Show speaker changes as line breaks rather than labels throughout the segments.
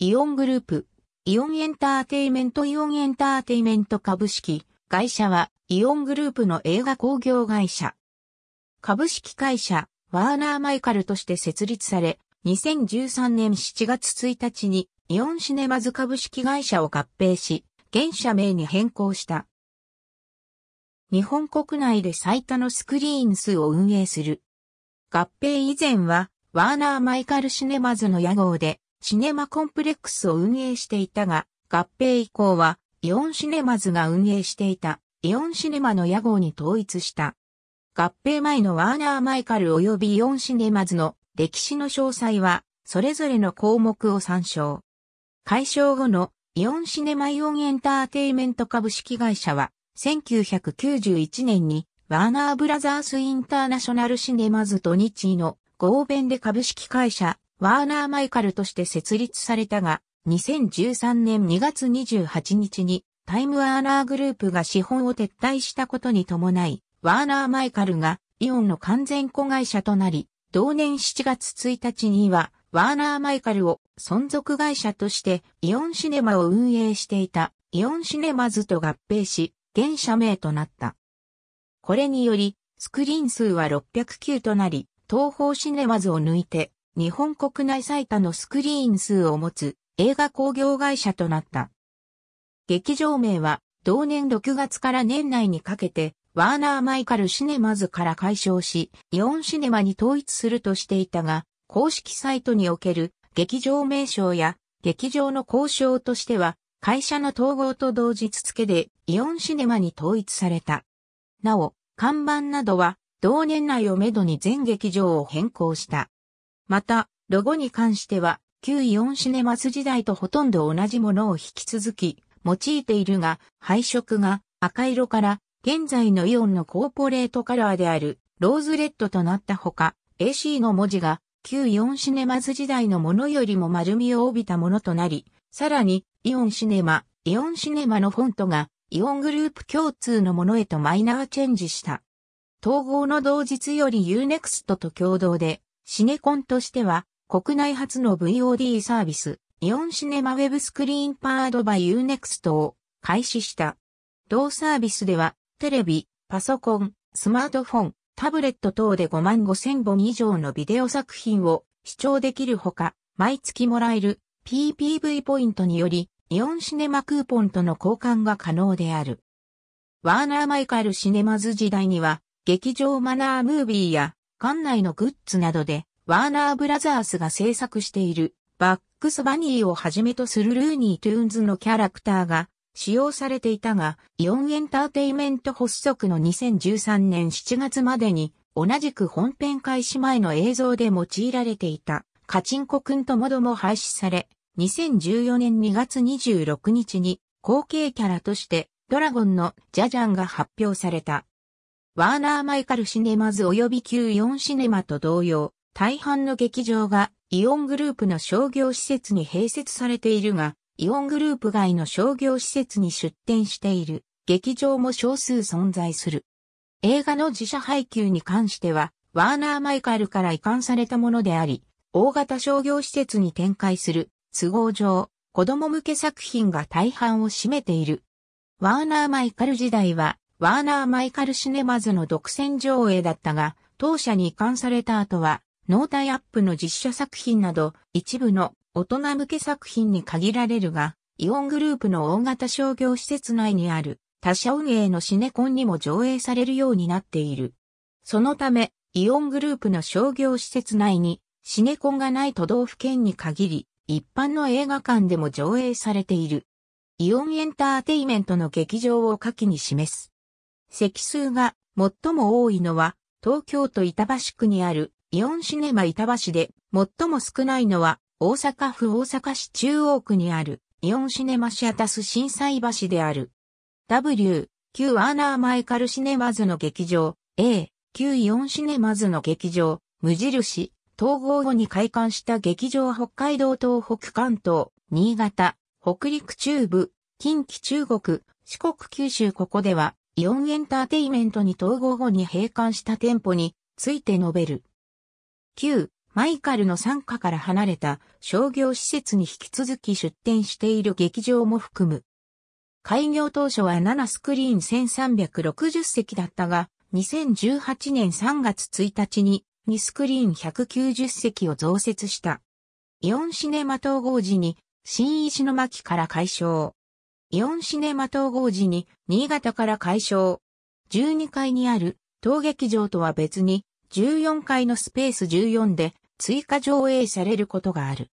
イオングループ、イオンエンターテイメントイオンエンターテイメント株式会社はイオングループの映画工業会社。株式会社ワーナーマイカルとして設立され、2013年7月1日にイオンシネマズ株式会社を合併し、現社名に変更した。日本国内で最多のスクリーン数を運営する。合併以前はワーナーマイカルシネマズの屋号でシネマコンプレックスを運営していたが、合併以降は、イオンシネマズが運営していた、イオンシネマの屋号に統一した。合併前のワーナー・マイカル及びイオンシネマズの歴史の詳細は、それぞれの項目を参照。解消後のイオンシネマイオンエンターテイメント株式会社は、1991年にワーナーブラザースインターナショナルシネマズと日医の合弁で株式会社ワーナー・マイカルとして設立されたが、2013年2月28日にタイムワーナーグループが資本を撤退したことに伴い、ワーナー・マイカルがイオンの完全子会社となり、同年7月1日には、ワーナー・マイカルを存続会社としてイオンシネマを運営していたイオンシネマズと合併し、現社名となった。これにより、スクリーン数は609となり、東方シネマズを抜いて日本国内最多のスクリーン数を持つ映画工業会社となった。劇場名は同年6月から年内にかけてワーナー・マイカル・シネマズから解消し、イオンシネマに統一するとしていたが、公式サイトにおける劇場名称や劇場の交渉としては、会社の統合と同日付でイオンシネマに統一された。なお、看板などは同年内をめどに全劇場を変更した。また、ロゴに関しては、旧イオンシネマス時代とほとんど同じものを引き続き、用いているが、配色が赤色から現在のイオンのコーポレートカラーであるローズレッドとなったほか、AC の文字が旧イオンシネマズ時代のものよりも丸みを帯びたものとなり、さらにイオンシネマ、イオンシネマのフォントがイオングループ共通のものへとマイナーチェンジした。統合の同日より UNEXT と共同でシネコンとしては、国内初の VOD サービス、イオンシネマウェブスクリーンパードバユーネクストを開始した。同サービスでは、テレビ、パソコン、スマートフォン、タブレット等で5万5千本以上のビデオ作品を視聴できるほか、毎月もらえる PPV ポイントにより、イオンシネマクーポンとの交換が可能である。ワーナー・マイカル・シネマズ時代には、劇場マナームービーや館内のグッズなどで、ワーナーブラザースが制作している、バックスバニーをはじめとするルーニートゥーンズのキャラクターが使用されていたが、イオンエンターテイメント発足の2013年7月までに、同じく本編開始前の映像で用いられていた、カチンコくんともども廃止され、2014年2月26日に後継キャラとしてドラゴンのジャジャンが発表された。ワーナー・マイカル・シネマズ及び旧4シネマと同様、大半の劇場がイオングループの商業施設に併設されているが、イオングループ外の商業施設に出店している劇場も少数存在する。映画の自社配給に関しては、ワーナー・マイカルから移管されたものであり、大型商業施設に展開する都合上、子供向け作品が大半を占めている。ワーナー・マイカル時代はワーナー・マイカル・シネマズの独占上映だったが、当社に移管された後は、ノータイアップの実写作品など、一部の大人向け作品に限られるが、イオングループの大型商業施設内にある他社運営のシネコンにも上映されるようになっている。そのため、イオングループの商業施設内にシネコンがない都道府県に限り、一般の映画館でも上映されている。イオンエンターテイメントの劇場を下記に示す。席数が最も多いのは、東京都板橋区にあるイオンシネマ板橋で、最も少ないのは、大阪府大阪市中央区にあるイオンシネマシアタス震災橋である。W、旧アーナーマイカルシネマズの劇場、A、旧イオンシネマズの劇場、無印、統合後に開館した劇場北海道東北関東、新潟、北陸中部、近畿中国、四国九州ここではイオンエンターテイメントに統合後に閉館した店舗について述べる。9、マイカルの傘下から離れた商業施設に引き続き出店している劇場も含む。開業当初は7スクリーン1360席だったが、2018年3月1日に2スクリーン190席を増設した。イオンシネマ統合時に新石巻から解消。イオンシネマ統合時に新潟から解消。12階にある当劇場とは別に14階のスペース14で追加上映されることがある。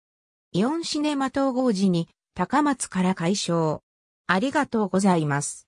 イオンシネマ統合時に高松から解消。ありがとうございます。